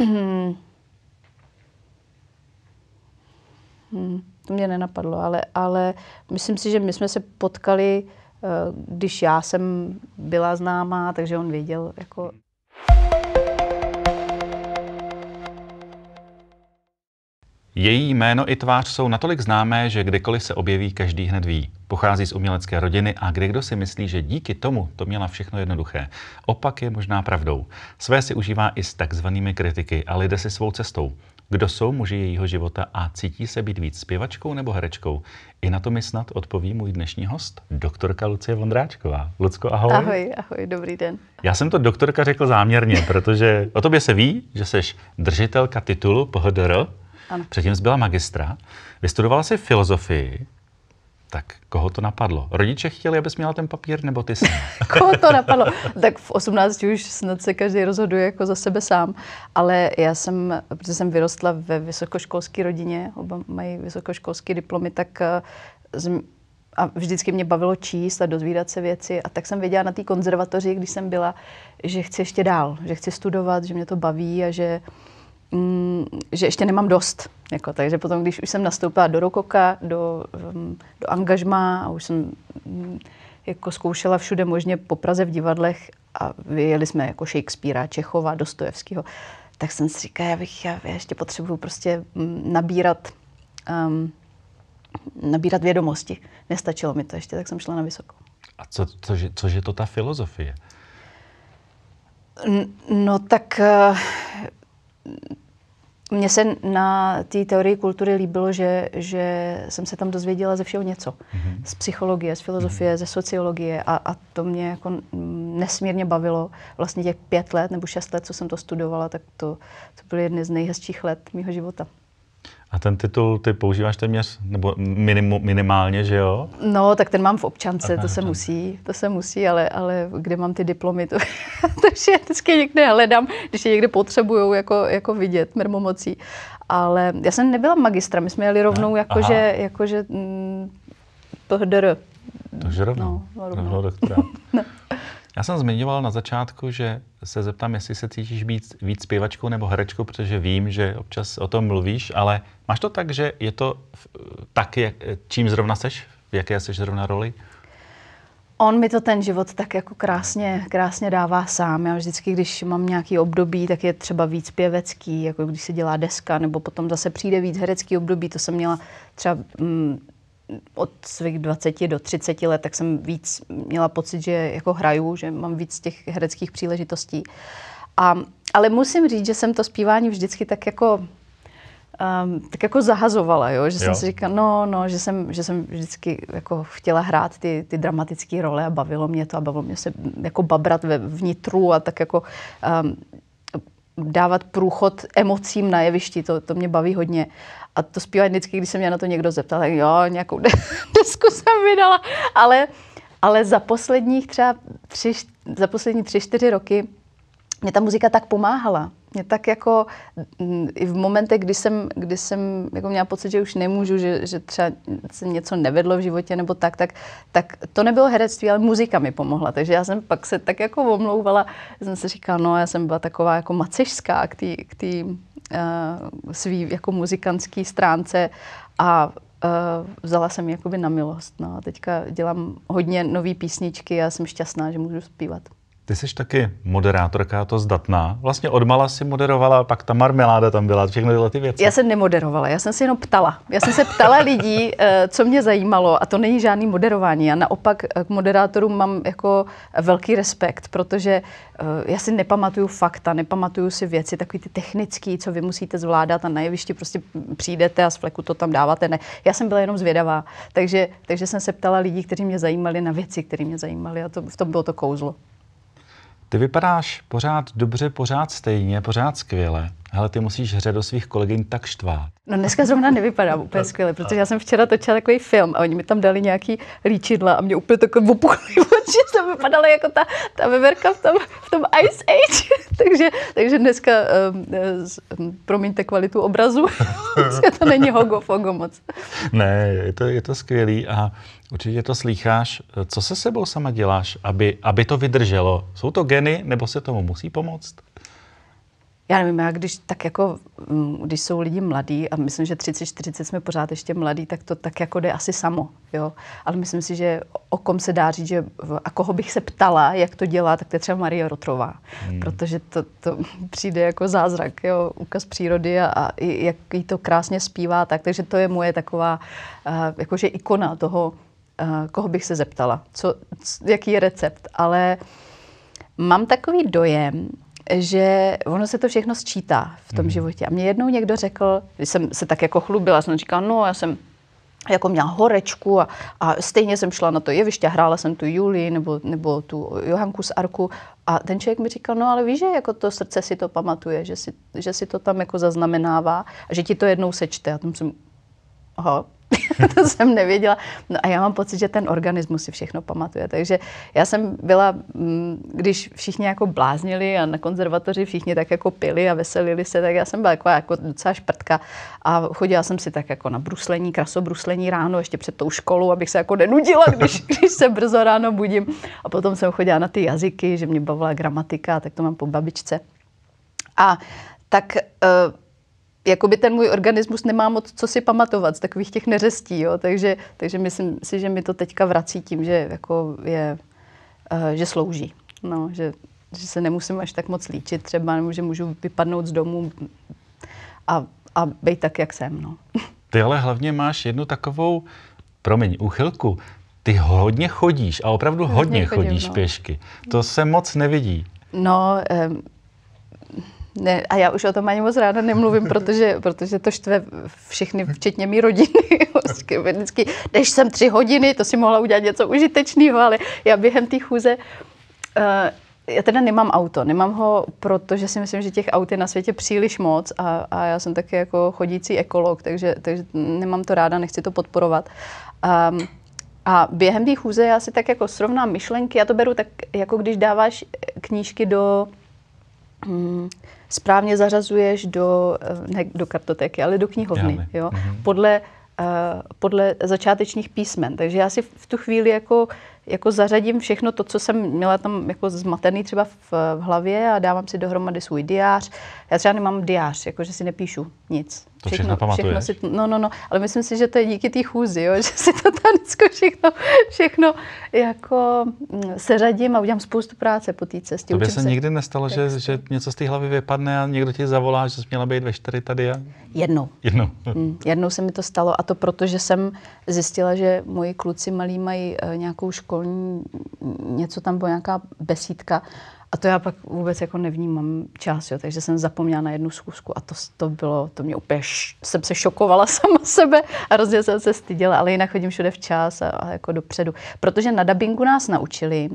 Hmm, to mě nenapadlo, ale, ale myslím si, že my jsme se potkali, eh, když já jsem byla známá, takže on věděl. Jako... Její jméno i tvář jsou natolik známé, že kdykoliv se objeví, každý hned ví. Pochází z umělecké rodiny a kde kdo si myslí, že díky tomu to měla všechno jednoduché. Opak je možná pravdou. Své si užívá i s takzvanými kritiky, ale jde si svou cestou. Kdo jsou muži jejího života a cítí se být víc zpěvačkou nebo herečkou? I na to mi snad odpoví můj dnešní host, doktorka Lucie Vondráčková. Lucko, ahoj. Ahoj, ahoj, dobrý den. Já jsem to doktorka řekl záměrně, protože o tobě se ví, že jsi držitelka titulu PHDR, ano. Předtím jsi byla magistra, vystudovala si filozofii, tak koho to napadlo? Rodiče chtěli, abys měla ten papír, nebo ty sám? koho to napadlo? tak v 18 už snad se každý rozhoduje jako za sebe sám, ale já jsem, protože jsem vyrostla ve vysokoškolské rodině, oba mají vysokoškolské diplomy, tak eh, a vždycky mě bavilo číst a dozvídat se věci. A tak jsem věděla na té konzervatoři, když jsem byla, že chci ještě dál, že chci studovat, že mě to baví a že uh, Mm, že ještě nemám dost. Jako, takže potom, když už jsem nastoupila do Rokoka, do, um, do angažma a už jsem um, jako zkoušela všude možně po Praze v divadlech a vyjeli jsme jako Shakespearea, Čechova, Dostojevského, tak jsem si říkala, já bych, já, já ještě potřebuju prostě mm, nabírat, um, nabírat vědomosti. Nestačilo mi to ještě, tak jsem šla na vysokou. A co, co, co je to ta filozofie? No tak eh, mně se na té teorii kultury líbilo, že, že jsem se tam dozvěděla ze všeho něco. Mm-hmm. Z psychologie, z filozofie, mm-hmm. ze sociologie a, a to mě jako nesmírně bavilo. Vlastně těch pět let nebo šest let, co jsem to studovala, tak to, to byly jedny z nejhezčích let mého života. A ten titul ty používáš téměř, nebo minimu, minimálně, že jo? No, tak ten mám v občance, to se musí, to se musí, ale, ale kde mám ty diplomy, to, je vždycky někde hledám, když je někde potřebují jako, jako vidět mermomocí. Ale já jsem nebyla magistra, my jsme jeli rovnou jakože, jakože mm, PHDR. Takže rovnou, no, no, rovnou. rovnou doktorát. no. Já jsem zmiňoval na začátku, že se zeptám, jestli se cítíš víc, víc zpěvačkou nebo herečkou, protože vím, že občas o tom mluvíš, ale máš to tak, že je to eh, tak, jak, čím zrovna seš, v jaké seš zrovna roli? On mi to ten život tak jako krásně, krásně dává sám. Já vždycky, když mám nějaký období, tak je třeba víc pěvecký, jako když se dělá deska, nebo potom zase přijde víc herecký období. To jsem měla třeba mm, od svých 20 do 30 let, tak jsem víc měla pocit, že jako hraju, že mám víc těch hereckých příležitostí. A, ale musím říct, že jsem to zpívání vždycky tak jako um, tak jako zahazovala, jo? že jsem si říkala, no, no, že jsem, že jsem vždycky jako chtěla hrát ty, ty dramatické role a bavilo mě to a bavilo mě se jako babrat ve vnitru a tak jako um, dávat průchod emocím na jevišti, to, to mě baví hodně. A to zpívání vždycky, když se mě na to někdo zeptal, tak jo, nějakou desku jsem vydala, ale, ale za posledních třeba tři, za poslední tři, čtyři roky mě ta muzika tak pomáhala, mě tak jako mm, i v momentech, kdy jsem, kdy jsem jako měla pocit, že už nemůžu, že, že třeba se něco nevedlo v životě nebo tak, tak, tak to nebylo herectví, ale muzika mi pomohla. Takže já jsem pak se tak jako omlouvala, jsem si říkala, no já jsem byla taková jako macešská k té k tý, uh, svý jako muzikantský stránce a Uh, vzala jsem ji jakoby na milost. No. A teďka dělám hodně nové písničky a jsem šťastná, že můžu zpívat. Ty jsi taky moderátorka, to zdatná. Vlastně odmala si moderovala, pak ta marmeláda tam byla, všechny tyhle ty věci. Já jsem nemoderovala, já jsem se jenom ptala. Já jsem se ptala lidí, eh, co mě zajímalo a to není žádný moderování. Já naopak eh, k moderátorům mám jako velký respekt, protože eh, já si nepamatuju fakta, nepamatuju si věci, takový ty technický, co vy musíte zvládat a na jevišti prostě přijdete a z fleku to tam dáváte. Ne, já jsem byla jenom zvědavá, takže, takže jsem se ptala lidí, kteří mě zajímali na věci, které mě zajímaly a to, v tom bylo to kouzlo ty vypadáš pořád dobře, pořád stejně, pořád skvěle, ale ty musíš do svých kolegyň tak štvát. No dneska zrovna nevypadám úplně skvěle, protože já jsem včera točila takový film a oni mi tam dali nějaký líčidla a mě úplně takový opuchly oči, to vypadalo jako ta, ta veverka v tom, v tom Ice Age. takže, takže dneska, um, um, promiňte kvalitu obrazu, to není hogo fogo moc. Ne, je to, je to skvělý a Určitě to slýcháš. Co se sebou sama děláš, aby, aby to vydrželo? Jsou to geny, nebo se tomu musí pomoct? Já nevím, já když tak jako, mm, když jsou lidi mladí a myslím, že 30-40 jsme pořád ještě mladí, tak to tak jako jde asi samo, jo. Ale myslím si, že o kom se dá říct, že a koho bych se ptala, jak to dělá, tak to je třeba Marie Rotrová, hmm. protože to, to přijde jako zázrak, jo, ukaz přírody a, a jak jí to krásně zpívá, tak, takže to je moje taková, uh, jakože ikona toho, Eh, koho bych se zeptala, co, jaký je recept, ale mám takový dojem, že ono se to všechno sčítá v tom hmm. životě. A mě jednou někdo řekl, když jsem se tak jako chlubila, jsem říkala, no já jsem jako měla horečku a, a stejně jsem šla na to jeviště, hrála jsem tu Julii nebo, nebo tu Johanku z Arku a ten člověk mi říkal, no ale víš, že jako to srdce si to pamatuje, že si, že si to tam jako zaznamenává a že ti to jednou sečte. A tam jsem, aha, to jsem nevěděla. No a já mám pocit, že ten organismus si všechno pamatuje. Takže já jsem byla, mm, když všichni jako bláznili a na konzervatoři všichni tak jako pili a veselili se, tak já jsem byla jako jako docela šprtka a chodila jsem si tak jako na bruslení, krasobruslení ráno ještě před tou školou, abych se jako nenudila, když, když se brzo ráno budím. A potom jsem chodila na ty jazyky, že mě bavila gramatika, tak to mám po babičce. A tak uh, jakoby ten můj organismus nemá moc co si pamatovat z takových těch neřestí, jo? Takže, takže myslím si, že mi to teďka vrací tím, že jako je, uh, že slouží, no, že, že se nemusím až tak moc líčit třeba, nebo že můžu vypadnout z domu a, a být tak, jak jsem, no. Ty ale hlavně máš jednu takovou, promiň, uchylku, ty hodně chodíš a opravdu hodně, hodně chodím, chodíš no. pěšky. To se moc nevidí. No, um, ne, a já už o tom ani moc ráda nemluvím, protože, protože to štve všechny, včetně mý rodiny. Vždycky, než jsem tři hodiny, to si mohla udělat něco užitečného, ale já během té chůze uh, já teda nemám auto, nemám ho, protože si myslím, že těch aut je na světě příliš moc a, a já jsem taky jako chodící ekolog, takže, takže nemám to ráda, nechci to podporovat. Um, a během té chůze já si tak jako srovnám myšlenky, já to beru tak, jako když dáváš knížky do... Hm, správně zařazuješ do, eh, ne do kartotéky, ale do knihovny, jo, mhm. podle, uh, podle začátečních písmen. Takže já si v tu chvíli jako, jako zařadím všechno to, co jsem měla tam jako zmatený třeba v, v hlavě a dávám si dohromady svůj diář. Já třeba nemám diář, jakože si nepíšu nic. To všechno, všechno, všechno si, No, no, no, ale myslím si, že to je díky té chůzi, jo, že si to tanecko všechno, všechno jako mm, seřadím a udělám spoustu práce po té cestě. by se, se nikdy nestalo, že, že něco z té hlavy vypadne a někdo ti zavolá, že jsi měla být ve čtyři tady? A... Jednou. Jednou. Mm, jednou se mi to stalo a to proto, že jsem zjistila, že moji kluci malí mají eh, nějakou školní, něco tam bylo nějaká besídka a to já pak vůbec jako nevnímám čas, jo, takže jsem zapomněla na jednu zkusku a to, to bylo, to mě úplně, š- jsem se šokovala sama sebe a hrozně jsem se styděla, ale jinak chodím všude včas a, a jako dopředu. Protože na dabingu nás naučili,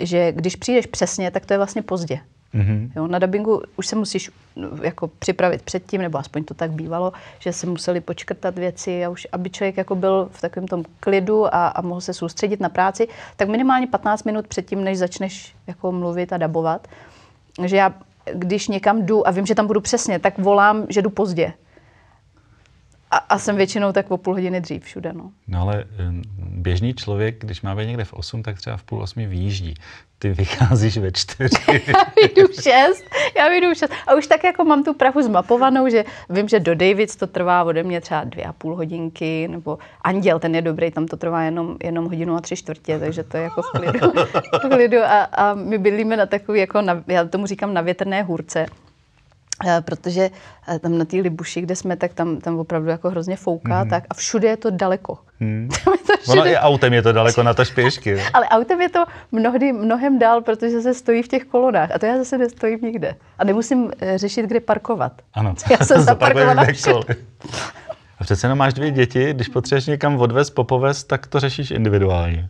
že když přijdeš přesně, tak to je vlastně pozdě. Mm-hmm. Jo, na dubingu už se musíš no, jako připravit předtím, nebo aspoň to tak bývalo, že se museli počkrtat věci a už, aby člověk jako byl v takovém tom klidu a, a mohl se soustředit na práci, tak minimálně 15 minut předtím, než začneš jako mluvit a dabovat. Takže já, když někam jdu a vím, že tam budu přesně, tak volám, že jdu pozdě a, a jsem většinou tak o půl hodiny dřív všude. No, no ale běžný člověk, když má být někde v 8, tak třeba v půl 8 vyjíždí. Ty vycházíš ve 4. já vyjdu v 6, já vyjdu v 6. A už tak jako mám tu Prahu zmapovanou, že vím, že do Davids to trvá ode mě třeba dvě a půl hodinky, nebo Anděl, ten je dobrý, tam to trvá jenom, jenom hodinu a tři čtvrtě, takže to je jako v klidu. v klidu a, a my bydlíme na takový, jako na, já tomu říkám, na větrné hůrce. Eh, protože eh, tam na té Libuši, kde jsme, tak tam, tam opravdu jako hrozně fouká mm-hmm. tak a všude je to daleko. Hmm. Tam je to všude... Ono i autem je to daleko na to špěšky. Ale autem je to mnohdy mnohem dál, protože se stojí v těch kolonách a to já zase nestojím nikde. A nemusím eh, řešit, kde parkovat. Ano. Já jsem zaparkovaná A přece jenom máš dvě děti, když potřebuješ někam odvez, popovez, tak to řešíš individuálně.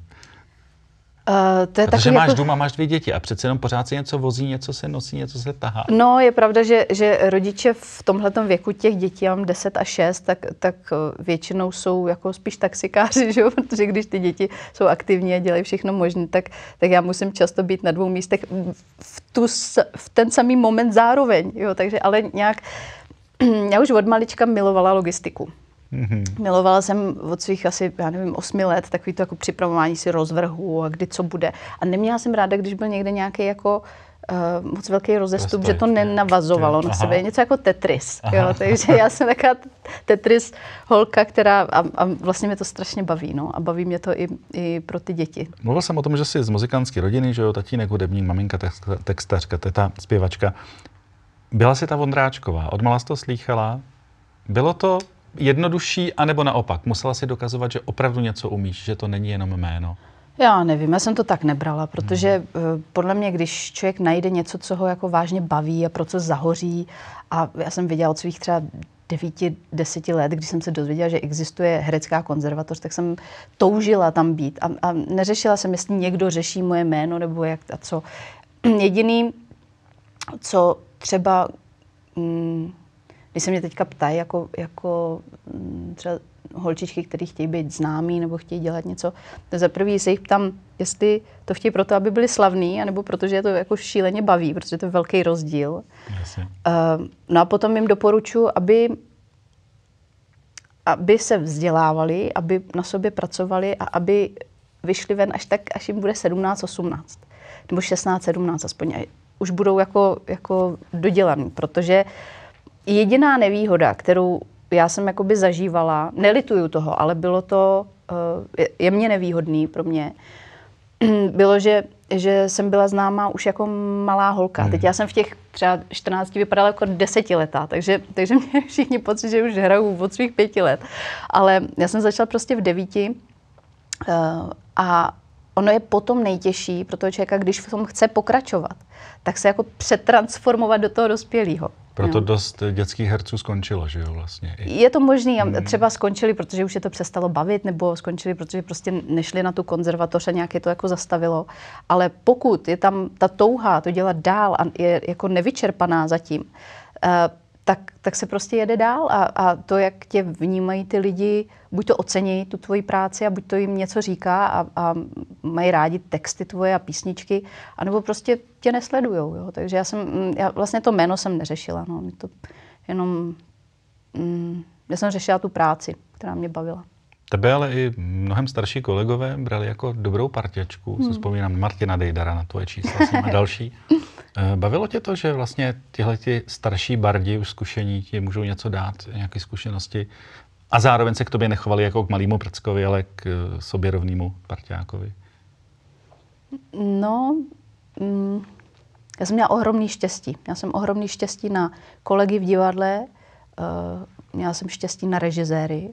Uh, to je Protože máš jako... dům a máš dvě děti a přece jenom pořád se něco vozí, něco se nosí, něco se tahá. No, je pravda, že, že rodiče v tomhle věku těch dětí, mám 10 a 6, tak, tak eh, většinou jsou jako spíš taxikáři, že protože když ty děti jsou aktivní a dělají všechno možné, tak, tak já musím často být na dvou místech v, tu, v ten samý moment zároveň. Jo? Takže, ale nějak, já už od malička milovala logistiku. Mm-hmm. Milovala jsem od svých asi, já nevím, osmi let takový to jako připravování si rozvrhu a kdy co bude. A neměla jsem ráda, když byl někde nějaký jako uh, moc velký rozestup, Rostoj, že to nenavazovalo jo, na aha. sebe. Něco jako Tetris. Jo, takže já jsem taková Tetris holka, která a, a vlastně mě to strašně baví. No, a baví mě to i, i pro ty děti. Mluvil jsem o tom, že jsi z muzikantské rodiny, že jo, tatínek hudební, maminka textařka, teta zpěvačka. Byla jsi ta Vondráčková, odmala jsi to slýchala. Bylo to jednodušší, anebo naopak? Musela si dokazovat, že opravdu něco umíš, že to není jenom jméno? Já nevím, já jsem to tak nebrala, protože hmm. podle mě, když člověk najde něco, co ho jako vážně baví a pro co zahoří, a já jsem viděla od svých třeba devíti, deseti let, když jsem se dozvěděla, že existuje herecká konzervatoř, tak jsem toužila tam být a, a neřešila jsem, jestli někdo řeší moje jméno nebo jak a co. Jediný, co třeba... Mm, když se mě teďka ptají, jako, jako mm, třeba holčičky, které chtějí být známí nebo chtějí dělat něco, to za prvý se jich ptám, jestli to chtějí proto, aby byli slavní, anebo protože je to jako šíleně baví, protože to je velký rozdíl. Jasně. Uh, no a potom jim doporučuji, aby aby se vzdělávali, aby na sobě pracovali a aby vyšli ven až tak, až jim bude 17, 18 nebo 16, 17 aspoň. Už budou jako, jako dodělaný, protože uh, Jediná nevýhoda, kterou já jsem jakoby zažívala, nelituju toho, ale bylo to uh, eh, jemně nevýhodný pro mě, bylo, že, že jsem byla známá už jako malá holka. Hmm. Teď já jsem v těch třeba 14 vypadala jako desetiletá, takže, takže mě všichni pocit, že už hraju od svých pěti let. Ale já jsem začala prostě v devíti uh, a ono je potom nejtěžší pro toho člověka, když v tom chce pokračovat, tak se jako přetransformovat do toho dospělého. Proto no. dost dětských herců skončilo, že jo, vlastně. I... Je to možný, hmm. třeba skončili, protože už je to přestalo bavit, nebo skončili, protože prostě nešli na tu konzervatoř a nějak je to jako zastavilo. Ale pokud je tam ta touha to dělat dál a je jako nevyčerpaná zatím, eh, tak, tak se prostě jede dál a, a to, jak tě vnímají ty lidi, buď to ocení tu tvoji práci a buď to jim něco říká a, a mají rádi texty tvoje a písničky, anebo prostě tě nesledujou, jo. Takže já jsem, mm, já vlastně to jméno jsem neřešila, no. to jenom, mm, já jsem řešila tu práci, která mě bavila. Tebe ale i mnohem starší kolegové brali jako dobrou partiačku. hmm. Se vzpomínám, Martina Dejdara na tvoje číslo a další. Eh, bavilo tě to, že vlastně tyhle ty starší bardi už zkušení ti můžou něco dát, nějaké zkušenosti a zároveň se k tobě nechovali jako k malému prckovi, ale k eh, sobě rovnému partiákovi? No, mm, já jsem měla ohromný štěstí. Já jsem ohromný štěstí na kolegy v divadle, uh, měla jsem štěstí na režiséry,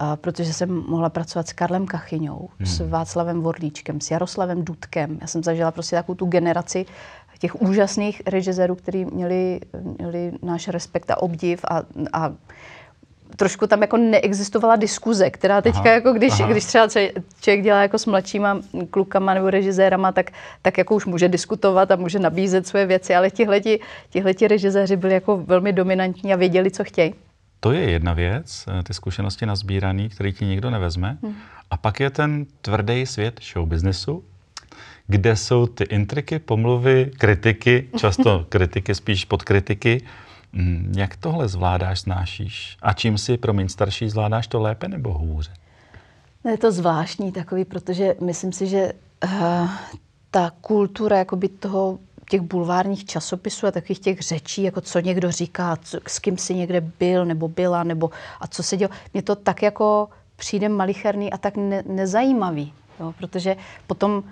uh, protože jsem mohla pracovat s Karlem Kachyňou, hmm. s Václavem Vorlíčkem, s Jaroslavem Dudkem. Já jsem zažila prostě takovou tu generaci těch úžasných režisérů, kteří měli, měli náš respekt a obdiv a, a trošku tam jako neexistovala diskuze, která teďka, aha, jako když, aha. když třeba člověk dělá jako s mladšíma klukama nebo režisérama, tak, tak jako už může diskutovat a může nabízet své věci, ale tihleti, tihleti režiséři byli jako velmi dominantní a věděli, co chtějí. To je jedna věc, eh, ty zkušenosti nazbírané, které ti nikdo nevezme. Hmm. A pak je ten tvrdý svět show businessu, kde jsou ty intriky, pomluvy, kritiky, často kritiky spíš pod kritiky. Mm, jak tohle zvládáš, znášíš? A čím si, pro promiň, starší, zvládáš to lépe nebo hůře? je to zvláštní takový, protože myslím si, že uh, ta kultura jakoby toho těch bulvárních časopisů a takových těch řečí, jako co někdo říká, co, s kým si někde byl nebo byla, nebo a co se dělo. mě to tak jako přijde malicherný a tak ne, nezajímavý, jo, protože potom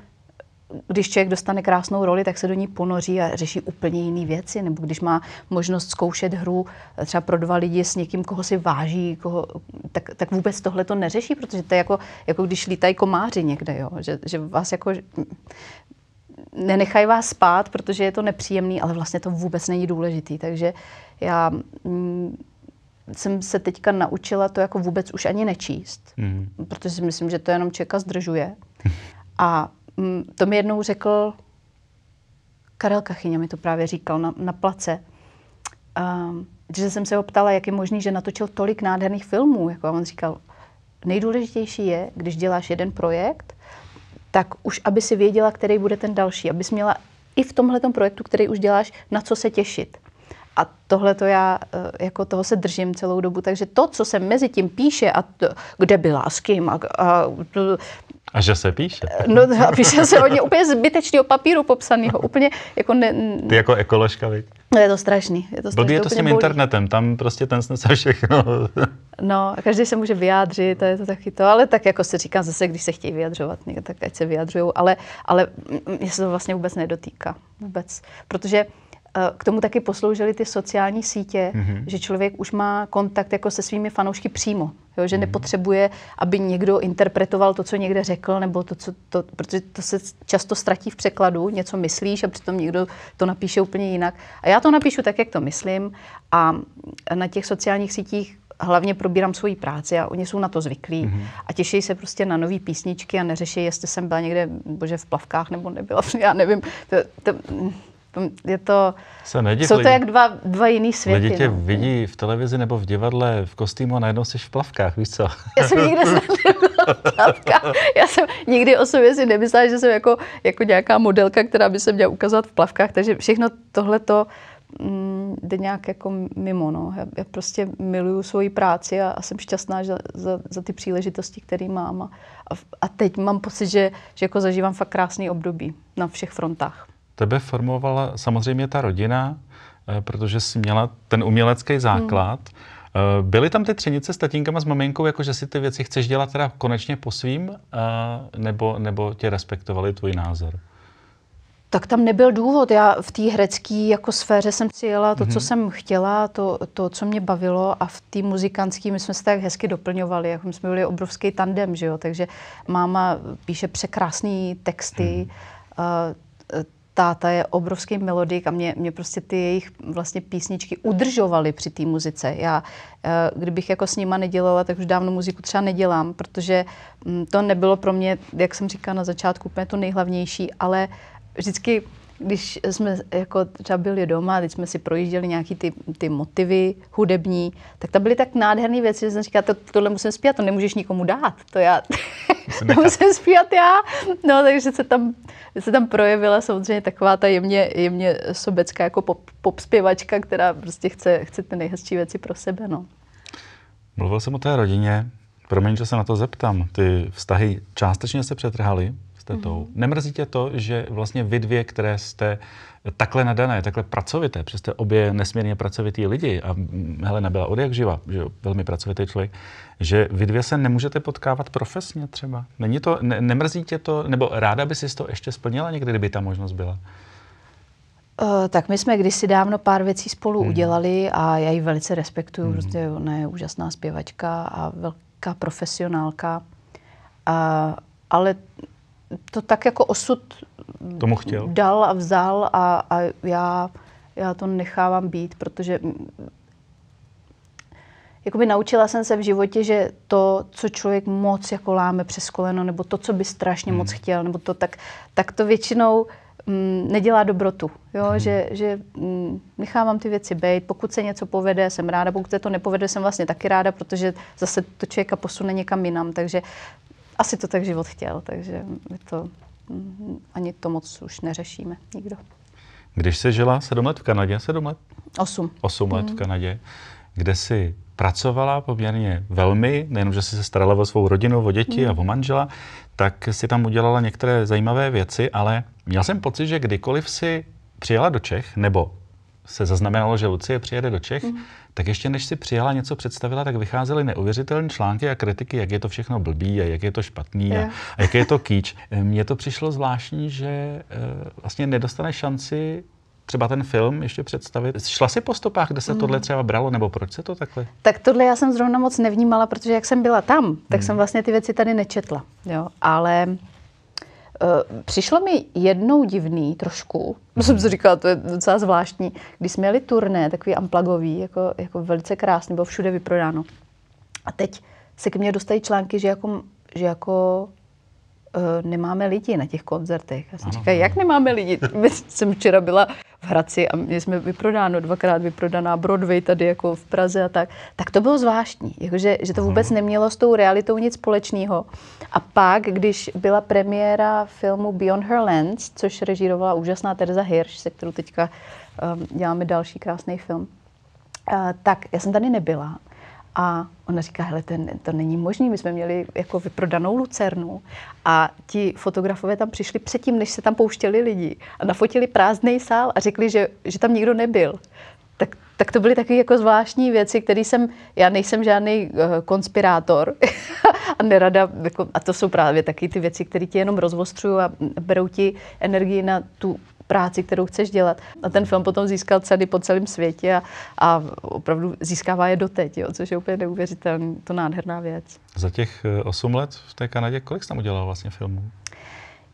když člověk dostane krásnou roli, tak se do ní ponoří a řeší úplně jiné věci. Nebo když má možnost zkoušet hru eh, třeba pro dva lidi s někým, koho si váží, koho, tak, tak vůbec tohle to neřeší, protože to je jako, jako když lítají komáři někde, jo? Že, že vás jako nenechají vás spát, protože je to nepříjemný, ale vlastně to vůbec není důležitý. Takže já mm, jsem se teďka naučila to jako vůbec už ani nečíst, mm. protože si myslím, že to jenom člověka zdržuje. A Mm, to mi jednou řekl Karel Kachyně, mi to právě říkal na, na place, um, že jsem se ho ptala, jak je možný, že natočil tolik nádherných filmů. Jako on říkal, nejdůležitější je, když děláš jeden projekt, tak už aby si věděla, který bude ten další, abys měla i v tomhle projektu, který už děláš, na co se těšit. A tohle to já, eh, jako toho se držím celou dobu, takže to, co se mezi tím píše a to, kde byla s kým, a, a a že se píše. No a píše se hodně úplně zbytečného papíru popsaného, úplně jako ne... Ty jako ekoložka, viď? No je to strašný, je to strašný. Blbý je to, to s tím bolí. internetem, tam prostě ten snese všechno. No, a každý se může vyjádřit, to je to taky to, ale tak jako se říká zase, když se chtějí vyjadřovat, tak ať se vyjadřují, ale, ale mm, mm, mě se to vlastně vůbec nedotýká, vůbec, protože k tomu taky posloužily ty sociální sítě, mm-hmm. že člověk už má kontakt jako se svými fanoušky přímo. Jo, že mm-hmm. nepotřebuje, aby někdo interpretoval to, co někde řekl, nebo to, co to, protože to se často ztratí v překladu, něco myslíš a přitom někdo to napíše úplně jinak. A já to napíšu tak, jak to myslím a na těch sociálních sítích hlavně probírám svoji práci a oni jsou na to zvyklí mm-hmm. a těší se prostě na nové písničky a neřeší, jestli jsem byla někde, bože, v plavkách nebo nebyla, já nevím. To, to, Mm, je to, se nedivli. jsou to jak dva, dva jiný světy. Lidi tě no. vidí v televizi nebo v divadle v kostýmu a najednou jsi v plavkách, víš co? Já jsem nikdy plavka. Já jsem nikdy o sobě si nemyslela, že jsem jako, jako nějaká modelka, která by se měla ukazovat v plavkách, takže všechno tohle to mm, jde nějak jako mimo. No. Já, já prostě miluju svoji práci a, a jsem šťastná že za, za ty příležitosti, které mám. A, a teď mám pocit, že, že jako zažívám fakt krásný období na všech frontách tebe formovala samozřejmě ta rodina, eh, protože jsi měla ten umělecký základ. Hmm. Eh, byly tam ty třenice s a s maminkou, jako že si ty věci chceš dělat teda konečně po svým, eh, nebo, nebo tě respektovali tvůj názor? Tak tam nebyl důvod. Já v té herecké jako sféře jsem přijela to, mm-hmm. co mhm. jsem chtěla, to, to, co mě bavilo a v té muzikantské my jsme se tak hezky doplňovali. Jako my jsme byli obrovský tandem, že jo? takže máma píše překrásné texty, mm-hmm. uh, táta je obrovský melodik a mě, mě prostě ty jejich vlastně písničky udržovaly při té muzice. Já, eh, kdybych jako s nima nedělala, tak už dávno muziku třeba nedělám, protože mm, to nebylo pro mě, jak jsem říkala na začátku, úplně to nejhlavnější, ale vždycky když jsme jako třeba byli doma, teď jsme si projížděli nějaký ty, ty motivy hudební, tak to byly tak nádherné věci, že jsem říkala, to, tohle musím zpívat, to nemůžeš nikomu dát, to já, musím to musím zpívat já. No, takže se tam, se tam projevila samozřejmě taková ta jemně, jemně sobecká jako pop, pop zpěvačka, která prostě chce, chce ty nejhezčí věci pro sebe, no. Mluvil jsem o té rodině, promiň, že se na to zeptám, ty vztahy částečně se přetrhaly, tetou. Mm-hmm. Nemrzí tě to, že vlastně vy dvě, které jste takhle nadané, takhle pracovité, přes obě nesmírně pracovitý lidi a Helena byla od jak živa, že velmi pracovitý člověk, že vy dvě se nemůžete potkávat profesně třeba. Není to, ne, nemrzí tě to, nebo ráda by si to ještě splnila někdy, kdyby ta možnost byla? Uh, tak my jsme kdysi dávno pár věcí spolu hmm. udělali a já ji velice respektuju. Hmm. Prostě ona je úžasná zpěvačka a velká profesionálka. A, ale to tak jako osud Tomu chtěl. dal a vzal a, a já, já to nechávám být, protože jakoby naučila jsem se v životě, že to, co člověk moc jako láme přes koleno, nebo to, co by strašně hmm. moc chtěl, nebo to tak, tak to většinou mm, nedělá dobrotu. Jo? Hmm. Že, že mm, nechávám ty věci být. Pokud se něco povede, jsem ráda. Pokud se to nepovede, jsem vlastně taky ráda, protože zase to člověka posune někam jinam. Takže asi to tak život chtěl, takže my to mm, ani to moc už neřešíme nikdo. Když jsi žila sedm let v Kanadě, sedm let? Osm. Osm let mm. v mhm. Kanadě, kde jsi pracovala poměrně velmi, nejenom, že jsi se starala o svou rodinu, o děti mm. a o manžela, tak si tam udělala některé zajímavé věci, ale měl jsem pocit, že kdykoliv si přijela do Čech, nebo se zaznamenalo, že Lucie přijede do Čech, mm tak ještě než si přijela něco představila, tak vycházely neuvěřitelné články a kritiky, jak je to všechno blbý a jak je to špatný a, a jak je to kýč. Mně to přišlo zvláštní, že eh, vlastně nedostane šanci třeba ten film ještě představit? Šla si po stopách, kde se mm. tohle třeba bralo, nebo proč se to takhle? Tak tohle já jsem zrovna moc nevnímala, protože jak jsem byla tam, tak mm. jsem vlastně ty věci tady nečetla. Jo? Ale Eh, přišlo mi jednou divný trošku, jsem si říkala, to je docela zvláštní, když jsme měli turné, takový amplagový, jako, jako velice krásný, bylo všude vyprodáno. A teď se k mně dostají články, že jako, že jako Eh, nemáme lidi na těch koncertech. Já jsem říkal, jak nemáme lidi? jsem včera byla v Hradci a my jsme vyprodáno, dvakrát vyprodaná Broadway tady jako v Praze a tak. Tak to bylo zvláštní, jakože, že to vůbec nemělo s tou realitou nic společného. A pak, když byla premiéra filmu Beyond Her Lens, což režírovala úžasná Teresa Hirsch, se kterou teďka um, děláme další krásný film, Uh, tak já jsem tady nebyla a ona říká, hele, ten, to není možný, my jsme měli jako vyprodanou lucernu a ti fotografové tam přišli předtím, než se tam pouštěli lidi a nafotili prázdný sál a řekli, že, že tam nikdo nebyl. Tak, tak to byly taky jako zvláštní věci, které jsem, já nejsem žádný uh, konspirátor a nerada, jako, a to jsou právě taky ty věci, které ti jenom rozvostřují a berou ti energii na tu práci, kterou chceš dělat. A ten film potom získal ceny po celém světě a, a opravdu získává je doteď, jo, což je úplně neuvěřitelné, to nádherná věc. Za těch 8 eh, let v té Kanadě, kolik jsi tam udělal vlastně filmů?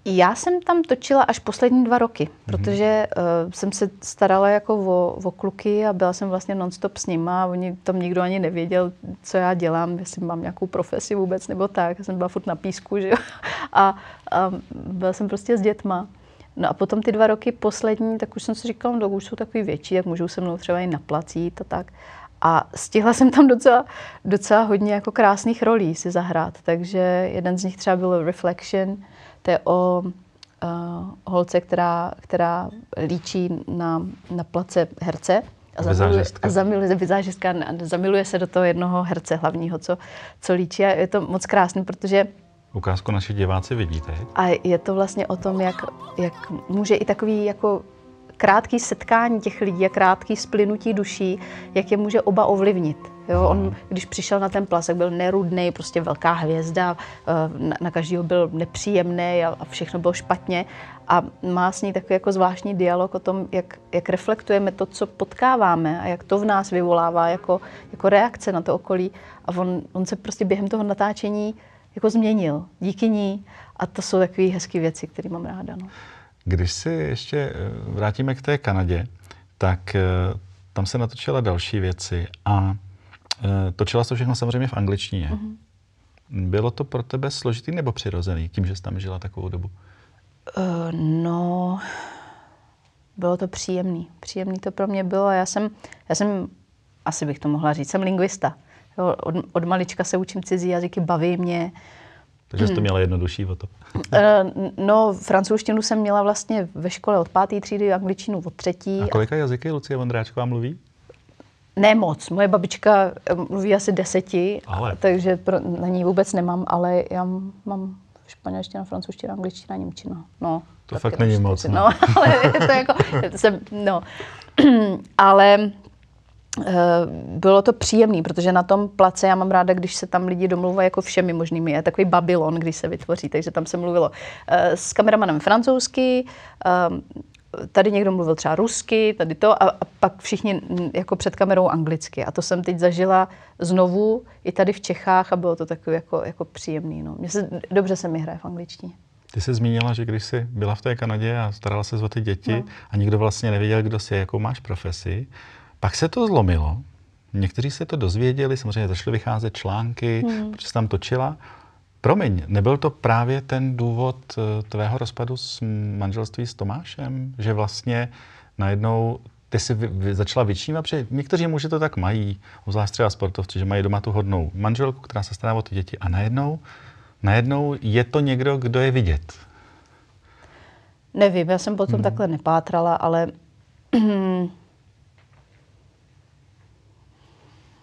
Já jsem tam točila až poslední dva roky, mm-hmm. protože uh, jsem se starala jako o, o kluky a byla jsem vlastně nonstop s nima a oni tam nikdo ani nevěděl, co já dělám, jestli mám nějakou profesi vůbec nebo tak. Já jsem byla furt na písku, že jo. A, a byla jsem prostě s dětma. No a potom ty dva roky poslední, tak už jsem si říkala, no už jsou takový větší, tak můžou se mnou třeba i naplacít a tak. A stihla jsem tam docela, docela hodně jako krásných rolí si zahrát, takže jeden z nich třeba byl Reflection, to je o uh, holce, která, která líčí na, na place herce. A zamiluje, a zamiluje, zamiluje se do toho jednoho herce hlavního, co, co líčí. A je to moc krásné, protože ukázku naši diváci vidíte, A je to vlastně o tom, jak, jak může i takový jako krátký setkání těch lidí a krátký splynutí duší, jak je může oba ovlivnit. Jo, on, když přišel na ten plasek, byl nerudný, prostě velká hvězda, eh, na, na každého byl nepříjemný a, a všechno bylo špatně. A má s ní takový jako zvláštní dialog o tom, jak, jak reflektujeme to, co potkáváme a jak to v nás vyvolává jako, jako reakce na to okolí. A on, on se prostě během toho natáčení uh, jako změnil díky ní a to jsou takové hezké věci, které mám ráda. No. Když si ještě eh, vrátíme k té Kanadě, tak eh, tam se natočila další věci a eh, točila se všechno samozřejmě v angličtině. Mm-hmm. Bylo to pro tebe složitý nebo přirozený, tím, že jsi tam žila takovou dobu? Uh, no, bylo to příjemný. Příjemný to pro mě bylo. Já jsem, já jsem asi bych to mohla říct, jsem lingvista. Jo, od, od malička se učím cizí jazyky, baví mě. Takže jste hmm. měla jednodušší o to? Eh, no, francouzštinu jsem měla vlastně ve škole od páté třídy, angličtinu od třetí. A kolika jazyky Lucie Vondráčková mluví? Ne moc. Moje babička eh, mluví asi deseti, ale. takže pro, na ní vůbec nemám, ale já mám španělština, francouzština, angličtina, němčina. No, to fakt není moc. No. no, ale je to jako, je to jsem, no. ale Eh, bylo to příjemné, protože na tom place já mám ráda, když se tam lidi domluvají jako všemi možnými. Je takový babylon, když se vytvoří, takže tam se mluvilo eh, s kameramanem francouzsky, eh, tady někdo mluvil třeba rusky, tady to a, a pak všichni mm, jako před kamerou anglicky. A to jsem teď zažila znovu i tady v Čechách a bylo to takový jako, jako příjemný. No. Mě se, dobře se mi hraje v angličtině. Ty jsi zmínila, že když jsi byla v té Kanadě a starala se o ty děti no. a nikdo vlastně nevěděl, kdo jsi, jakou máš profesi, pak se to zlomilo. Někteří se to dozvěděli, samozřejmě začaly vycházet články, hmm. protože tam točila. Promiň, nebyl to právě ten důvod eh, tvého rozpadu s manželství s Tomášem? Že vlastně najednou ty jsi začala vyčnívat, protože někteří muži to tak mají, obzvlášť třeba sportovci, že mají doma tu hodnou manželku, která se stará o ty děti a najednou, najednou je to někdo, kdo je vidět. Nevím, já jsem potom hmm. takhle nepátrala, ale hmm,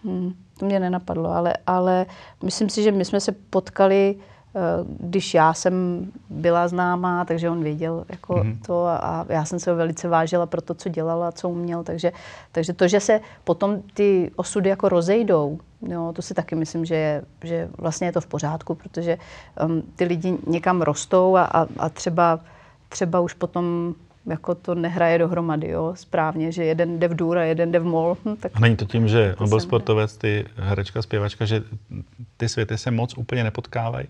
Hmm, to mě nenapadlo, ale, ale myslím si, že my jsme se potkali, eh, když já jsem byla známá, takže on věděl jako hmm to a, a já jsem se ho velice vážila pro to, co dělala, co uměl, takže, takže to, že se potom ty osudy jako rozejdou, jo, to si taky myslím, že, je, že vlastně je to v pořádku, protože um, ty lidi někam rostou a, a, a třeba, třeba už potom jako to nehraje dohromady, jo, správně, že jeden jde v důr a jeden jde v mol. Hm, tak a není to tím, že on byl sportovec, ty herečka, zpěvačka, že ty světy se moc úplně nepotkávají?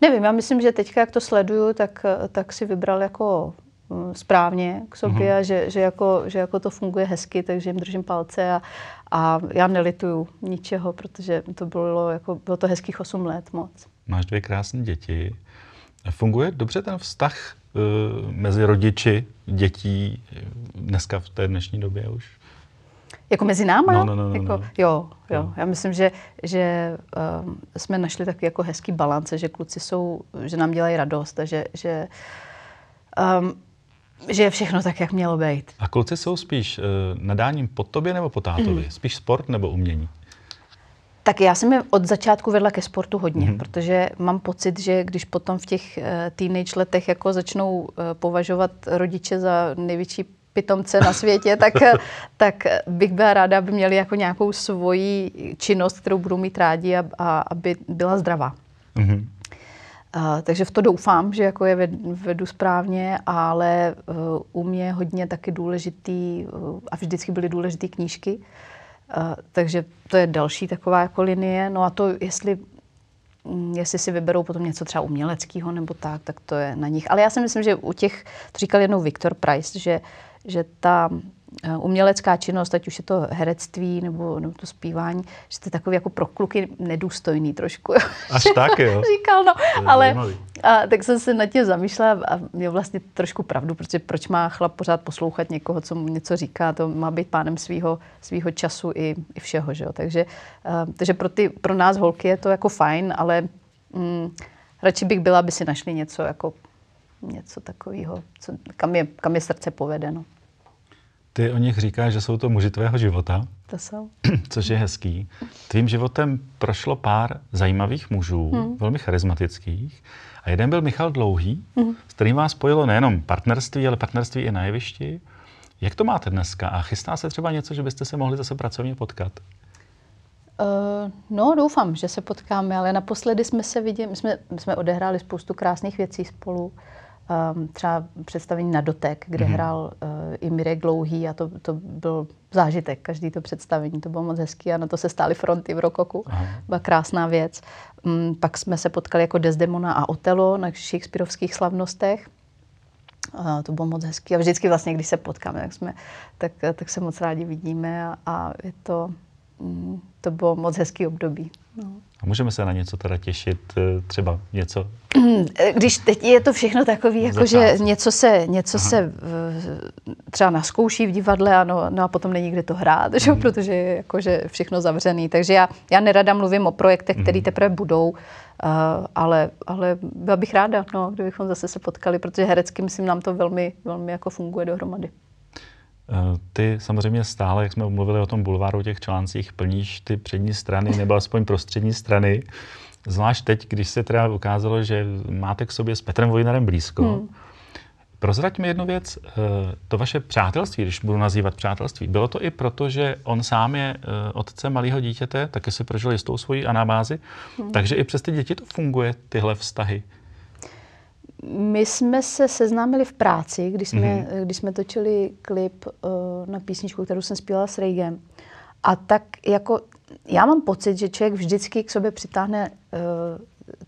Nevím, já myslím, že teďka, jak to sleduju, tak, tak si vybral jako hm, správně k sobě mm-hmm. a že, že, jako, že jako to funguje hezky, takže jim držím palce a, a já nelituju ničeho, protože to bylo, jako, bylo to hezkých 8 let moc. Máš dvě krásné děti. Funguje dobře ten vztah Eh, mezi rodiči dětí dneska v té dnešní době už? Jako mezi náma? No, no, no, no, jako, no, no. Jo, jo. jo. Já myslím, že, že uh, jsme našli takový jako hezký balance, že kluci jsou, že nám dělají radost a že, že, um, že je všechno tak, jak mělo být. A kluci jsou spíš uh, nadáním po tobě nebo po tátovi? Mm. Spíš sport nebo umění? Tak já jsem je od začátku vedla ke sportu hodně, mm-hmm. protože mám pocit, že když potom v těch eh, teenage letech jako začnou eh, považovat rodiče za největší pitomce na světě, tak, tak bych byla ráda, aby měli jako nějakou svoji činnost, kterou budou mít rádi a, a aby byla zdravá. Mm-hmm. Uh, takže v to doufám, že jako je vedu, vedu správně, ale uh, u mě hodně taky důležitý uh, a vždycky byly důležité knížky. Uh, takže to je další taková jako linie. No a to, jestli mm, jestli si vyberou potom něco třeba uměleckého nebo tak, tak to je na nich. Ale já si myslím, že u těch, to říkal jednou Viktor Price, že, že ta Eh, umělecká činnost, ať už je to herectví nebo, nebo to zpívání, že jste takový jako pro kluky nedůstojný trošku. Až tak, jo. Říkal, no, ale a, tak jsem se nad tím zamýšlela a měl vlastně trošku pravdu, protože proč má chlap pořád poslouchat někoho, co mu něco říká, to má být pánem svého svýho času i, i všeho, že jo. Takže, a, eh, takže pro, ty, pro nás holky je to jako fajn, ale mm, radši bych byla, aby si našli něco jako něco takového, co, kam, je, kam je srdce povedeno. Ty o nich říkáš, že jsou to muži tvého života. To jsou. Což je hezký. Tvým životem prošlo pár zajímavých mužů, hmm. velmi charismatických. A jeden byl Michal Dlouhý, hmm. s kterým vás spojilo nejenom partnerství, ale partnerství i na jevišti. Jak to máte dneska? A chystá se třeba něco, že byste se mohli zase pracovně potkat? Uh, no, doufám, že se potkáme, ale naposledy jsme se viděli, jsme, jsme odehráli spoustu krásných věcí spolu. Uh, um, třeba představení na dotek, kde mm-hmm. hrál uh, i Mirek Dlouhý a to, to byl zážitek, každý to představení, to bylo moc hezký a na to se stály fronty v Rokoku, Aha. byla krásná věc. Um, pak jsme se potkali jako Desdemona a Otelo na Shakespeareovských slavnostech, A eh, to bylo moc hezký a vždycky vlastně, když se potkáme, tak, jsme, tak, eh, tak se moc rádi vidíme a, a je to to bylo moc hezký období. No. A můžeme se na něco teda těšit, eh, třeba něco? Eh, když teď je to všechno takové, jako že něco se, něco Aha. se třeba naskouší v divadle a, no, no a potom není kde to hrát, mm. že? Mhm. protože je jako, že všechno zavřený. Takže já, já nerada mluvím o projektech, které mm. teprve budou, eh, ale, ale byla bych ráda, no, kdybychom zase se potkali, protože herecky, myslím, nám to velmi, velmi jako funguje dohromady. Eh, ty samozřejmě stále, jak jsme mluvili o tom bulváru, těch článcích, plníš ty přední strany nebo aspoň prostřední strany. Zvlášť teď, když se teda ukázalo, že máte k sobě s Petrem Vojnarem blízko. Hmm. Prozrať mi jednu věc. Eh, to vaše přátelství, když budu nazývat přátelství, bylo to i proto, že on sám je eh, otcem malého dítěte, taky si prožil jistou svoji anabázi, hmm. takže i přes ty děti to funguje, tyhle vztahy my jsme se seznámili v práci, když jsme, mm-hmm. když jsme točili klip uh, na písničku, kterou jsem zpívala s Rejgem. A tak jako, já mám pocit, že člověk vždycky k sobě přitáhne uh,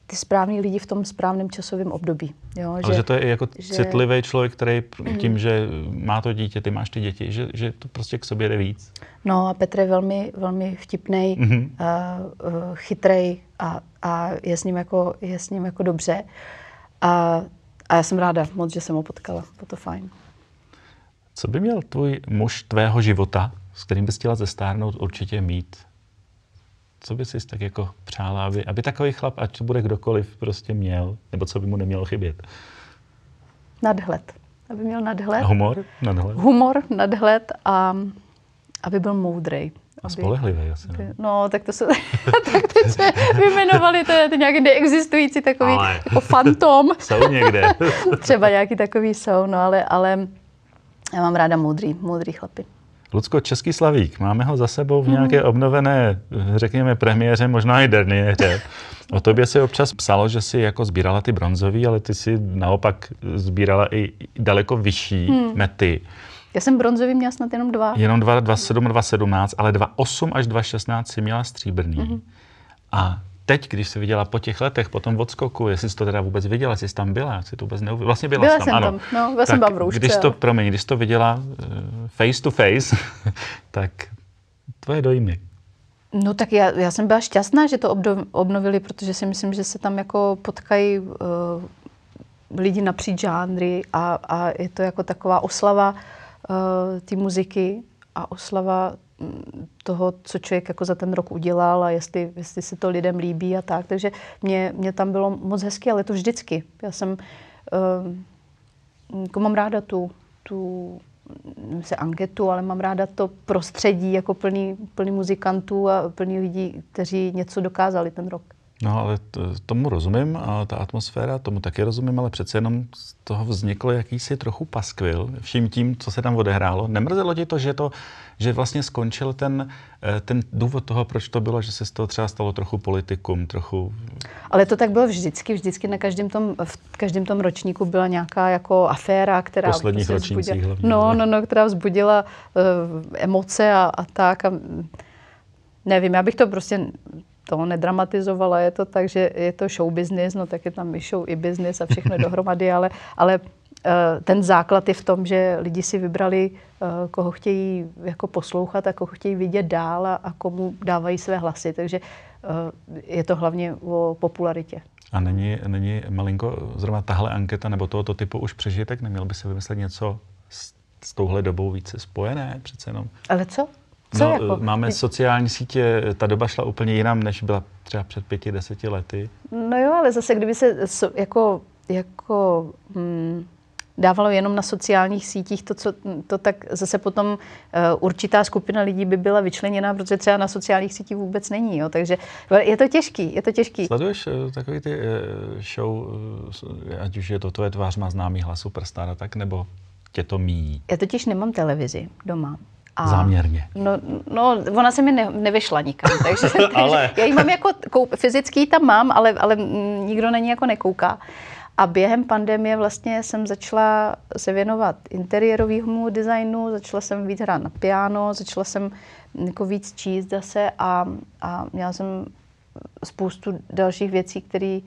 ty správní lidi v tom správném časovém období. Jo, Ale že, že to je jako že, citlivý člověk, který mhm. tím, že má to dítě, ty máš ty děti, že, že to prostě k sobě jde víc. No a Petr je velmi, velmi vtipný, mm-hmm. uh, eh, uh, chytrej a, a je, s ním jako, je s ním jako dobře. Uh, a, a já jsem ráda moc, že jsem ho potkala. Bylo to fajn. Co by měl tvůj muž tvého života, s kterým bys chtěla zestárnout, určitě mít? Co by si tak jako přála, aby, aby takový chlap, ať to bude kdokoliv, prostě měl? Nebo co by mu nemělo chybět? Nadhled. Aby měl nadhled. A humor? Nadhled. Humor, nadhled a aby byl moudrý. A spolehlivý asi. no, tak to se tak teď se vyjmenovali, to je to nějaký neexistující takový ale. jako fantom. jsou někde. Třeba nějaký takový jsou, no ale, ale já mám ráda moudrý, moudrý chlapy. Lucko, Český Slavík, máme ho za sebou v mhm. nějaké hmm. obnovené, řekněme, premiéře, možná i derniéře. O tobě se občas psalo, že jsi jako sbírala ty bronzový, ale ty si naopak sbírala i daleko vyšší hmm. mety. Já jsem bronzový měla snad jenom dva. Jenom dva, sedm, dva sedmnáct, ale osm až šestnáct si měla stříbrný. Mm-hmm. A teď, když jsi viděla po těch letech, po tom odskoku, jestli jsi to teda vůbec viděla, jestli jsi tam byla, jestli to vůbec neuvěděla. Vlastně byla, byla jsem tam, jsem ano. tam, no, byla tak jsem byla v růžce, když to, promiň, když to viděla eh, face to face, tak tvoje dojmy. No tak já, já jsem byla šťastná, že to obdo, obnovili, protože si myslím, že se tam jako potkají uh, lidi napříč žánry a, a je to jako taková oslava uh, Eh, té muziky a oslava mm, toho, co člověk jako za ten rok udělal a jestli, jestli se to lidem líbí a tak. Takže mě, mě tam bylo moc hezky, ale to vždycky. Já jsem, eh, jako mám ráda tu, tu se anketu, ale mám ráda to prostředí jako plný, plný muzikantů a plný lidí, kteří něco dokázali ten rok. No ale t- tomu rozumím, a ta atmosféra, tomu taky rozumím, ale přece jenom z toho vzniklo jakýsi trochu paskvil vším tím, co se tam odehrálo. Nemrzelo ti to, že, to, že vlastně skončil ten, eh, ten důvod toho, proč to bylo, že se z toho třeba stalo trochu politikum, trochu... Ale to tak bylo vždycky, vždycky na každém tom, v každém tom ročníku byla nějaká jako aféra, která... Posledních prostě vzbudila, hlavně. No, no, no, která vzbudila uh, emoce a, a tak a mm, nevím, já bych to prostě toho nedramatizovala, je to tak, že je to show business, no tak je tam i show i business a všechno dohromady, ale, ale eh, ten základ je v tom, že lidi si vybrali, eh, koho chtějí jako poslouchat a koho chtějí vidět dál a, a komu dávají své hlasy. Takže eh, je to hlavně o popularitě. A není, není malinko zrovna tahle anketa nebo tohoto typu už přežitek? Neměl by se vymyslet něco s, s touhle dobou více spojené přece jenom? Ale co? Co no, jako? Eh, máme sociální sítě, eh, ta doba šla úplně jinam, než byla třeba před pěti, deseti lety. No jo, ale zase, kdyby se jako, jako hmm, dávalo jenom na sociálních sítích, to, co, to tak zase potom uh, určitá skupina lidí by byla vyčleněná, protože třeba na sociálních sítích vůbec není. Jo? Takže je to těžký, je to těžký. Sleduješ uh, takový ty uh, show, uh, ať už je to tvoje tvář má známý hlasu prstára, tak, nebo tě to míjí? Já totiž nemám televizi doma. A, Záměrně. No, no, ona se mi ne, nevyšla nikam, takže, takže ale. já ji mám jako, koup, fyzický, tam mám, ale, ale nikdo na ní jako nekouká. A během pandemie vlastně jsem začala se věnovat interiérovému designu, začala jsem víc hrát na piano, začala jsem jako víc číst zase a, a měla jsem spoustu dalších věcí, které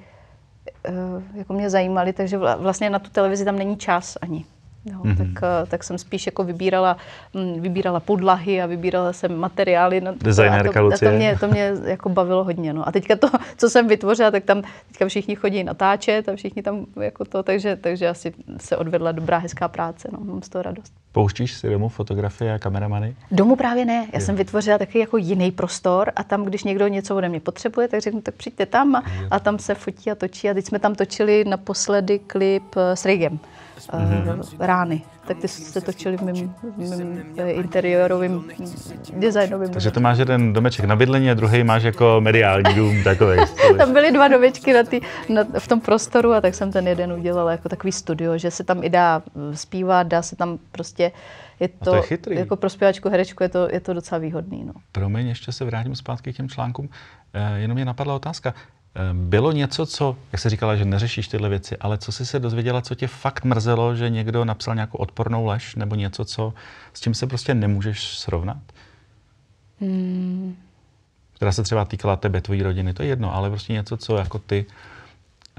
eh, jako mě zajímaly, takže vlastně na tu televizi tam není čas ani. Jo, mm-hmm. tak, eh, tak jsem spíš jako vybírala, mm, vybírala podlahy a vybírala jsem materiály. No, Designérka a to, A to mě, to mě jako bavilo hodně. No. A teďka to, co jsem vytvořila, tak tam teďka všichni chodí natáčet a všichni tam jako to, takže, takže asi se odvedla dobrá, hezká práce. No. Mám z toho radost. Pouštíš si domů fotografie a kameramany? Domu právě ne. Já jo. jsem vytvořila taky jako jiný prostor a tam, když někdo něco ode mě potřebuje, tak řeknu, tak přijďte tam a, a tam se fotí a točí. A teď jsme tam točili naposledy klip eh, s Rigem uh, rány. Tak ty se točily v mém, mém eh, interiérovým mm, designovým. Takže to máš jeden domeček na bydlení a druhý máš jako mediální dům takový. tam byly dva domečky na tý, na, v tom prostoru a tak jsem ten jeden udělala jako takový studio, že se tam i dá mm, zpívat, dá se tam prostě je to, a to je chytrý. jako pro zpěvačku, herečku je to, je to docela výhodný. No. Promiň, ještě se vrátím zpátky k těm článkům. E, jenom mě napadla otázka. Eh, bylo něco, co, jak se říkala, že neřešíš tyhle věci, ale co jsi se dozvěděla, co tě fakt mrzelo, že někdo napsal nějakou odpornou lež nebo něco, co, s čím se prostě nemůžeš srovnat? Hmm. Která se třeba týkala tebe, tvojí rodiny, to je jedno, ale prostě něco, co jako ty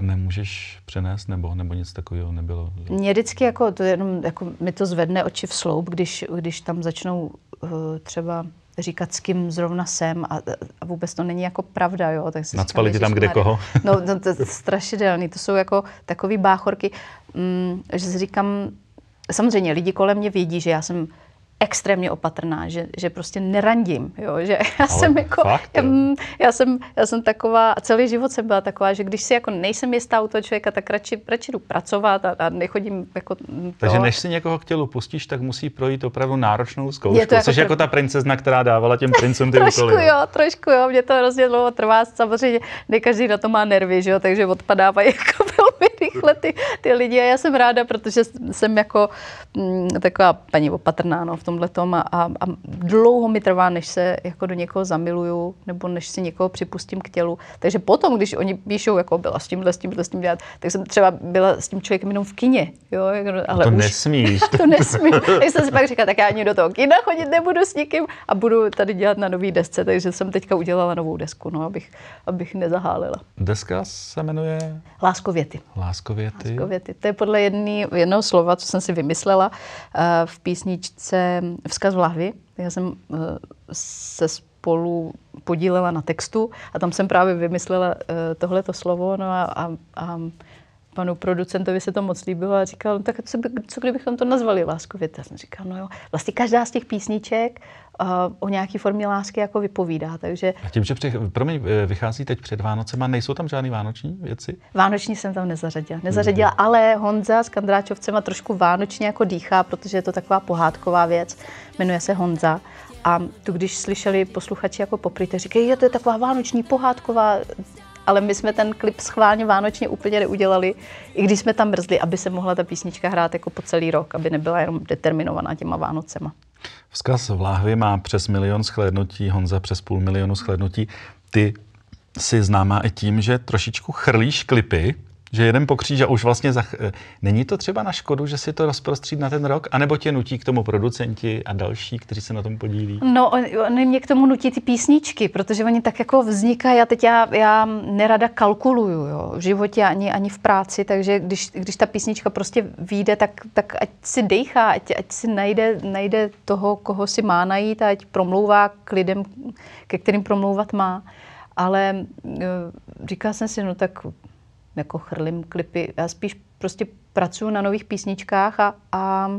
nemůžeš přenést nebo, nebo nic takového nebylo? Mě vždycky jako, to jenom, jako mi to zvedne oči v sloup, když, když tam začnou uh, třeba říkat, s kým zrovna jsem a, a vůbec to není jako pravda, jo. Tak si Nacpali ti tam kde koho? no, no, to je strašidelný, to jsou jako takový báchorky, mm, že si říkám, samozřejmě lidi kolem mě vědí, že já jsem extrémně opatrná, že, že prostě nerandím, jo, že já Ale jsem jako, fakt, já, já, jsem, já jsem taková, a celý život jsem byla taková, že když si jako nejsem jistá u toho člověka, tak radši, radši jdu pracovat a, a nechodím jako to. Takže než si někoho k tělu pustíš, tak musí projít opravdu náročnou zkoušku, je to jako což trv... jako ta princezna, která dávala těm princům ty trošku úkoly. jo, trošku jo, mě to hrozně dlouho trvá, samozřejmě ne každý na to má nervy, že jo, takže odpadávají jako velmi rychle ty, ty lidi a já jsem ráda, protože jsem jako m, mm, taková paní opatrná, no, v tom tom a, a, a dlouho mi trvá, než se jako do někoho zamiluju nebo než si někoho připustím k tělu. Takže potom, když oni píšou, jako byla s tímhle, s tímhle, s tím dělat, tak jsem třeba byla s tím člověkem jenom v kině. Jo? Ale to už, nesmíš. to nesmím. tak jsem si pak říkala, tak já ani do toho kina chodit nebudu s nikým a budu tady dělat na nový desce, takže jsem teďka udělala novou desku, no, abych, abych nezahálila. Deska se jmenuje? Láskověty. Láskověty. Láskověty. To je podle jedný, jednoho slova, co jsem si vymyslela uh, v písničce Vzkaz v lahvi. Já jsem eh, se spolu podílela na textu a tam jsem právě vymyslela eh, tohleto slovo no a, a, a panu producentovi se to moc líbilo a říkal, no tak co, by, co kdybychom to nazvali láskově? Já jsem říkal, no jo, vlastně každá z těch písniček uh, o nějaké formě lásky jako vypovídá, takže... A tím, že při, promiň, eh, vychází teď před Vánocema, nejsou tam žádné vánoční věci? Vánoční jsem tam nezařadila, mhm. nezařadila, mm-hmm. ale Honza s a trošku vánočně jako dýchá, protože je to taková pohádková věc, jmenuje se Honza a tu, když slyšeli posluchači jako popryte, říkají, je to je taková vánoční pohádková ale my jsme ten klip schválně vánočně úplně neudělali, i když jsme tam brzli, aby se mohla ta písnička hrát jako po celý rok, aby nebyla jenom determinovaná těma Vánocema. Vzkaz v láhvi má přes milion shlédnutí, Honza přes půl milionu shlédnutí. Ty si známá i tím, že trošičku chrlíš klipy, že jeden pokříž a už vlastně... Zach... Eh, není to třeba na škodu, že si to rozprostřít na ten rok? A nebo tě nutí k tomu producenti a další, kteří se na tom podílí? No, oni mě k tomu nutí ty písničky, protože oni tak jako vznikají. A teď já, já nerada kalkuluju jo, v životě ani, ani v práci, takže když, když ta písnička prostě vyjde, tak, tak ať si dejchá, ať, ať si najde, najde toho, koho si má najít a ať promlouvá k lidem, ke kterým promlouvat má. Ale eh, říkala jsem si, no tak jako chrlim klipy. Já spíš prostě pracuji na nových písničkách a, a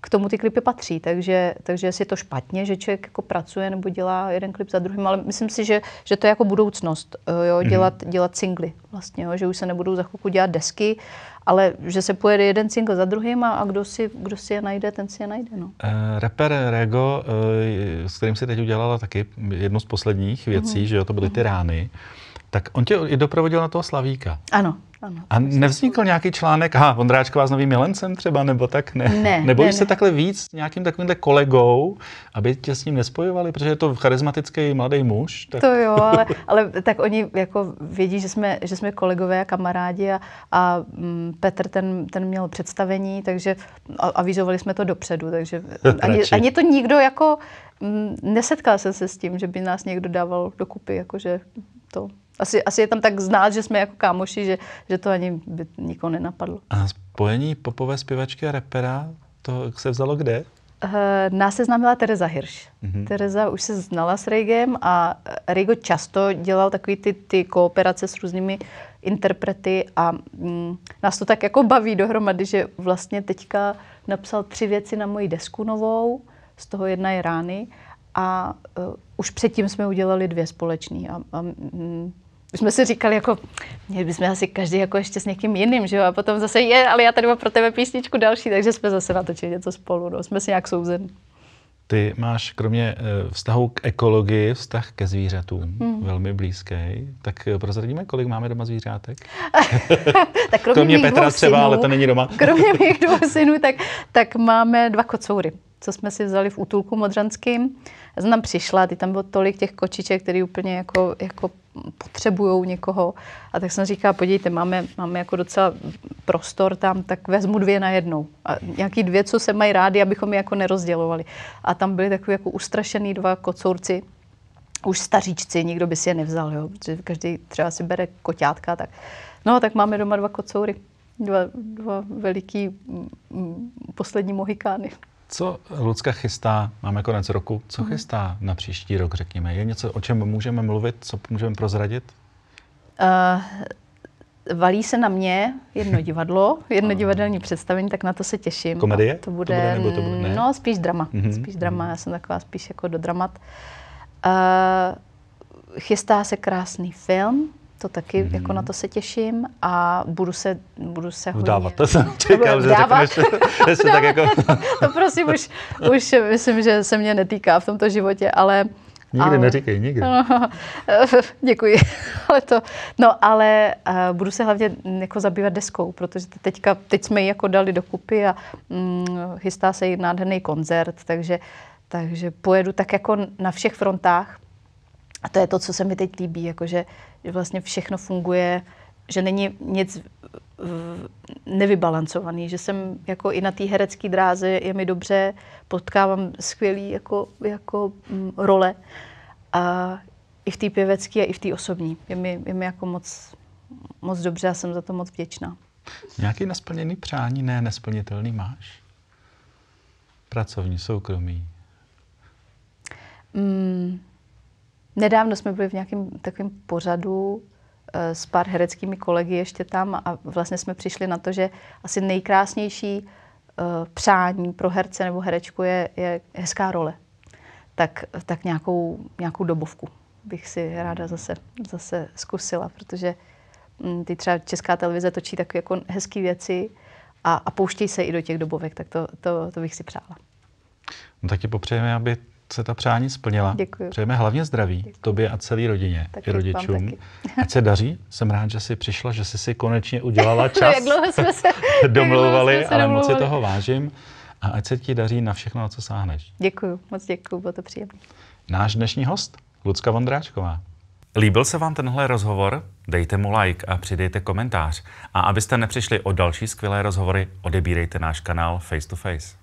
k tomu ty klipy patří, takže, takže jestli je to špatně, že člověk jako pracuje nebo dělá jeden klip za druhým, ale myslím si, že, že to je jako budoucnost, eh, jo, mhm. dělat, mm-hmm. dělat singly vlastně, jo, že už se nebudou za chvilku dělat desky, ale že se pojede jeden single za druhým a, a kdo, si, kdo si je najde, ten si je najde. No. Uh, rapper Rego, uh, s kterým si teď udělala taky jednu z posledních věcí, mm-hmm. že jo, to byly ty mhm. rány. Uh, tak on tě i doprovodil na toho Slavíka. Ano. Ano, a nevznikl nějaký článek, ha, Vondráčková s novým milencem třeba, nebo tak ne? ne nebo ne, ne. se takhle víc s nějakým takovýmhle kolegou, aby tě s ním nespojovali, protože je to charismatický mladý muž? Tak... To jo, ale, ale tak oni jako vědí, že jsme, že jsme kolegové a kamarádi a, a mm, Petr ten, ten měl představení, takže a, avizovali jsme to dopředu, takže ani, ani to nikdo jako, mm, nesetkal jsem se s tím, že by nás někdo dával dokupy, jakože to asi, asi je tam tak znát, že jsme jako kámoši, že, že to ani by nikoho nenapadlo. A spojení popové zpěvačky a repera, to se vzalo kde? Uh, nás seznámila Tereza Hirš. Mm-hmm. Tereza už se znala s Regem a eh, Rego často dělal takové ty, ty kooperace s různými interprety a mm, nás to tak jako baví dohromady, že vlastně teďka napsal tři věci na moji desku novou, z toho jedna je rány a uh, už předtím jsme udělali dvě společný a, a mm, už jsme si říkali, jako, měli bychom asi každý jako ještě s někým jiným, že jo? A potom zase je, ale já tady mám pro tebe písničku další, takže jsme zase natočili něco spolu, no. Jsme si nějak souzen. Ty máš kromě eh, vztahu k ekologii vztah ke zvířatům, hmm. velmi blízký. Tak eh, prozradíme, kolik máme doma zvířátek? tak kromě, kromě Petra třeba, synů, ale to není doma. kromě mých dvou synů, tak, tak máme dva kocoury, co jsme si vzali v útulku modřanským. Já jsem tam přišla, ty tam bylo tolik těch kočiček, které úplně jako, jako potřebují někoho. A tak jsem říkala, podívejte, máme, máme jako docela prostor tam, tak vezmu dvě na jednou. A nějaký dvě, co se mají rádi, abychom je jako nerozdělovali. A tam byly takové jako ustrašený dva kocourci, už staříčci, nikdo by si je nevzal, jo, protože každý třeba si bere koťátka, tak. No tak máme doma dva kocoury, dva, dva veliký m, mm, m, mm, poslední mohikány. Co Lucka chystá, máme konec roku, co mhm. chystá na příští rok, řekněme? Je něco, o čem můžeme mluvit, co můžeme prozradit? Uh, valí se na mě jedno divadlo, jedno divadelní představení, tak na to se těším. Komedie? To bude, to bude, nebo to bude ne? no spíš drama, mm-hmm. spíš drama, mhm. já jsem taková spíš jako do dramat. Uh, chystá se krásný film, to taky, hmm. jako mhm. na to se těším a budu se, budu se no hodně... Vdávat, to jsem čekal, že dávat. řekneš, tak jako... to prosím, už, už myslím, že se mě netýká v tomto životě, ale... Nikdy ale, neříkej, nikdy. No, děkuji. ale to, no, ale uh, budu se hlavně mm, jako zabývat deskou, protože teďka, teď jsme ji jako dali dokupy a mm, chystá se jí nádherný koncert, takže, takže pojedu tak jako na všech frontách, a to je to, co se mi teď líbí, jakože že vlastně všechno funguje, že není nic nevybalancovaný, že jsem jako i na té herecké dráze, je mi dobře, potkávám skvělý jako, jako m, mm, role a i v té pěvecké a i v té osobní. Je mi, je mi jako moc, moc dobře a jsem za to moc vděčná. Nějaký nesplněný přání, ne nesplnitelný máš? Pracovní, soukromý? Mm, Nedávno jsme byli v nějakém takovém pořadu eh, s pár hereckými kolegy ještě tam a vlastně jsme přišli na to, že asi nejkrásnější eh, přání pro herce nebo herečku je, je hezká role. Tak, tak nějakou, nějakou dobovku bych si ráda zase, zase zkusila, protože hm, ty třeba česká televize točí takové jako hezké věci a, a pouštějí se i do těch dobovek, tak to, to, to bych si přála. No tak ti popřejeme, aby se ta přání splnila. Děkuji. Přejeme hlavně zdraví Děkuji. tobě a celé rodině taky i rodičům. Taky. Ať se daří. Jsem rád, že jsi přišla, že jsi si konečně udělala čas. jak dlouho jsme se domlouvali, jsme se ale domlouvali. moc si toho vážím. A ať se ti daří na všechno, co sáhneš. Děkuji, moc děkuji, bylo to příjemné. Náš dnešní host, Lucka Vondráčková. Líbil se vám tenhle rozhovor? Dejte mu like a přidejte komentář. A abyste nepřišli o další skvělé rozhovory, odebírejte náš kanál Face to Face.